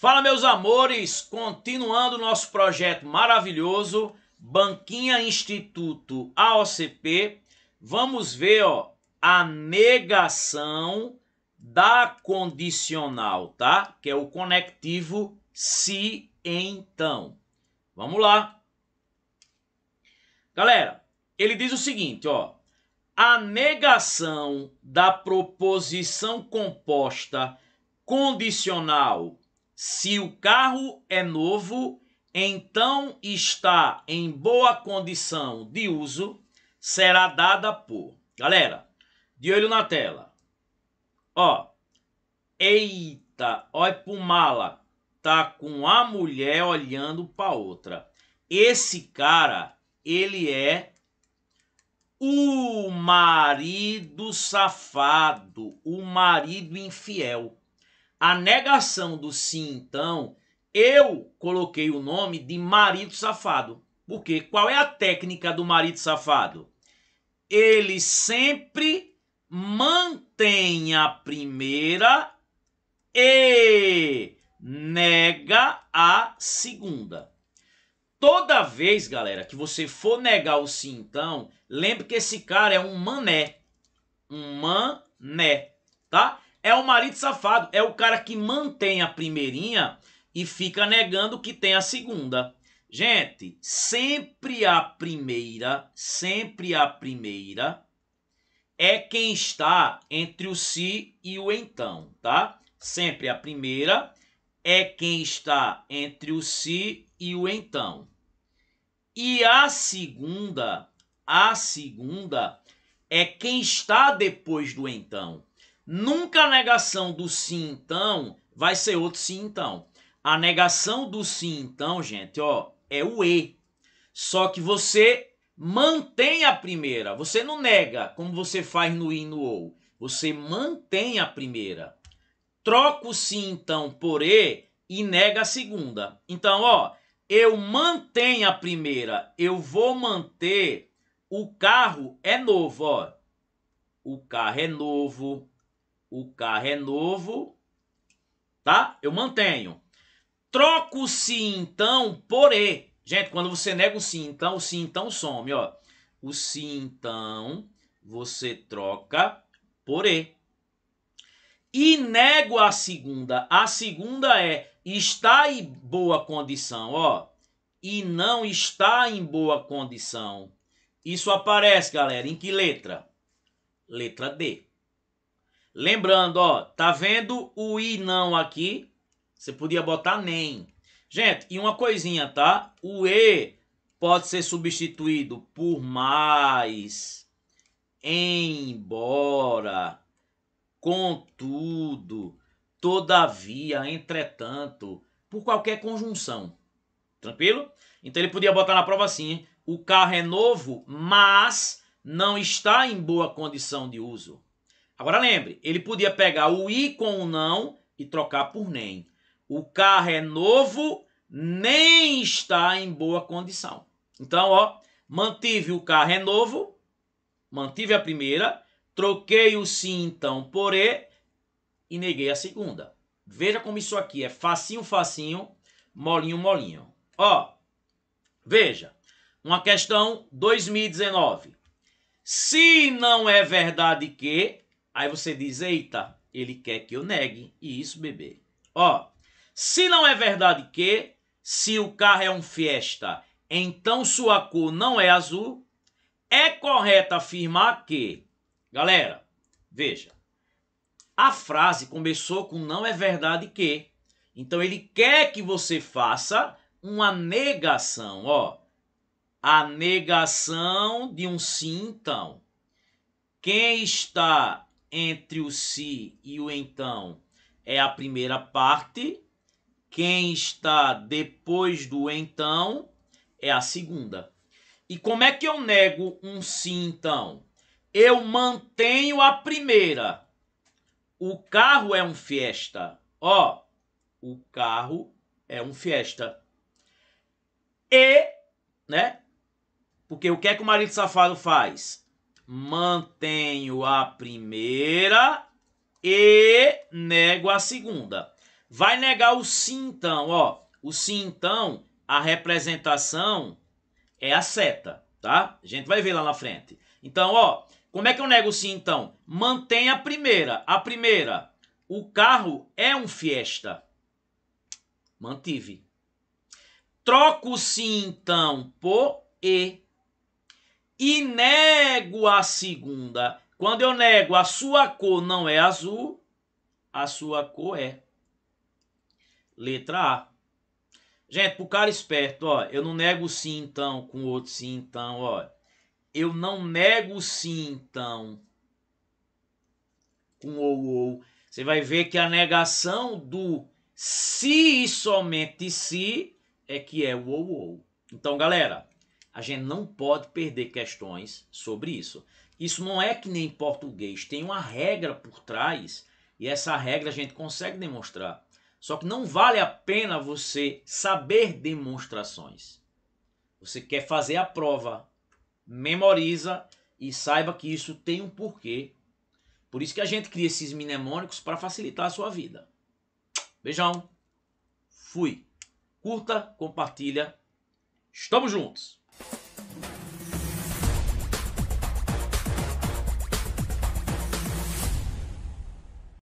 Fala, meus amores! Continuando nosso projeto maravilhoso, Banquinha Instituto AOCP, vamos ver ó, a negação da condicional, tá? Que é o conectivo se então. Vamos lá. Galera, ele diz o seguinte, ó. A negação da proposição composta condicional se o carro é novo, então está em boa condição de uso, será dada por. Galera, de olho na tela. Ó. Eita, olha pro mala. Tá com a mulher olhando pra outra. Esse cara, ele é o marido safado, o marido infiel. A negação do sim, então, eu coloquei o nome de marido safado. Porque qual é a técnica do marido safado? Ele sempre mantém a primeira e nega a segunda. Toda vez, galera, que você for negar o sim, então, lembre que esse cara é um mané. Um mané, tá? é o marido safado, é o cara que mantém a primeirinha e fica negando que tem a segunda. Gente, sempre a primeira, sempre a primeira é quem está entre o se si e o então, tá? Sempre a primeira é quem está entre o se si e o então. E a segunda, a segunda é quem está depois do então. Nunca a negação do sim então vai ser outro sim então. A negação do sim então, gente, ó, é o e. Só que você mantém a primeira. Você não nega, como você faz no i e no ou. Você mantém a primeira. Troca o sim então por e e nega a segunda. Então, ó, eu mantenho a primeira. Eu vou manter o carro é novo, ó. O carro é novo. O carro é novo, tá? Eu mantenho. Troco o sim então por e. Gente, quando você nega o sim então, o sim então some, ó. O sim então você troca por e. E nego a segunda. A segunda é está em boa condição, ó. E não está em boa condição. Isso aparece, galera, em que letra? Letra D. Lembrando, ó, tá vendo o i não aqui? Você podia botar nem. Gente, e uma coisinha, tá? O e pode ser substituído por mais, embora, contudo, todavia, entretanto, por qualquer conjunção. Tranquilo? Então ele podia botar na prova assim: hein? o carro é novo, mas não está em boa condição de uso. Agora lembre, ele podia pegar o i com o não e trocar por nem. O carro é novo, nem está em boa condição. Então, ó, mantive o carro é novo, mantive a primeira, troquei o sim então por e e neguei a segunda. Veja como isso aqui é facinho, facinho, molinho, molinho. Ó, veja, uma questão 2019. Se não é verdade que, Aí você diz: eita, ele quer que eu negue. E isso, bebê. Ó, se não é verdade que, se o carro é um Fiesta, então sua cor não é azul, é correto afirmar que. Galera, veja. A frase começou com não é verdade que. Então ele quer que você faça uma negação, ó. A negação de um sim, então. Quem está entre o se e o então é a primeira parte. Quem está depois do então é a segunda. E como é que eu nego um sim então? Eu mantenho a primeira. O carro é um Fiesta. Ó, o carro é um Fiesta. E, né? Porque o que é que o marido safado faz? mantenho a primeira e nego a segunda. Vai negar o sim então, ó. O sim então, a representação é a seta, tá? A gente vai ver lá na frente. Então, ó, como é que eu nego o sim então? Mantém a primeira. A primeira, o carro é um Fiesta. Mantive. Troco o sim então por e e nego a segunda. Quando eu nego a sua cor não é azul, a sua cor é. Letra A. Gente, pro cara esperto, ó, eu não nego sim então com outro sim então, ó. Eu não nego sim então com ou ou. Você vai ver que a negação do se e somente se é que é o ou ou. Então, galera, a gente não pode perder questões sobre isso. Isso não é que nem português, tem uma regra por trás e essa regra a gente consegue demonstrar. Só que não vale a pena você saber demonstrações. Você quer fazer a prova, memoriza e saiba que isso tem um porquê. Por isso que a gente cria esses mnemônicos para facilitar a sua vida. Beijão. Fui. Curta, compartilha. Estamos juntos.